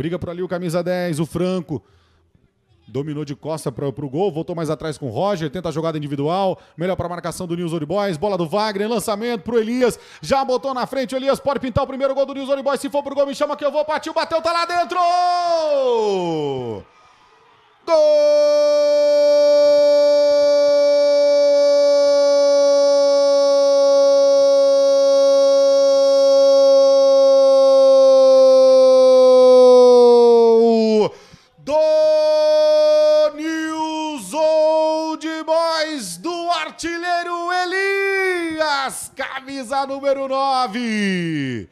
Briga por ali o camisa 10, o Franco. Dominou de costa para o gol, voltou mais atrás com o Roger, tenta a jogada individual, melhor para a marcação do Nils Old Boys, bola do Wagner, lançamento para o Elias, já botou na frente o Elias, pode pintar o primeiro gol do Nils Old Boys, se for pro gol me chama que eu vou, partiu, bateu, tá lá dentro! Donilson de Boys do artilheiro Elias, camisa número 9.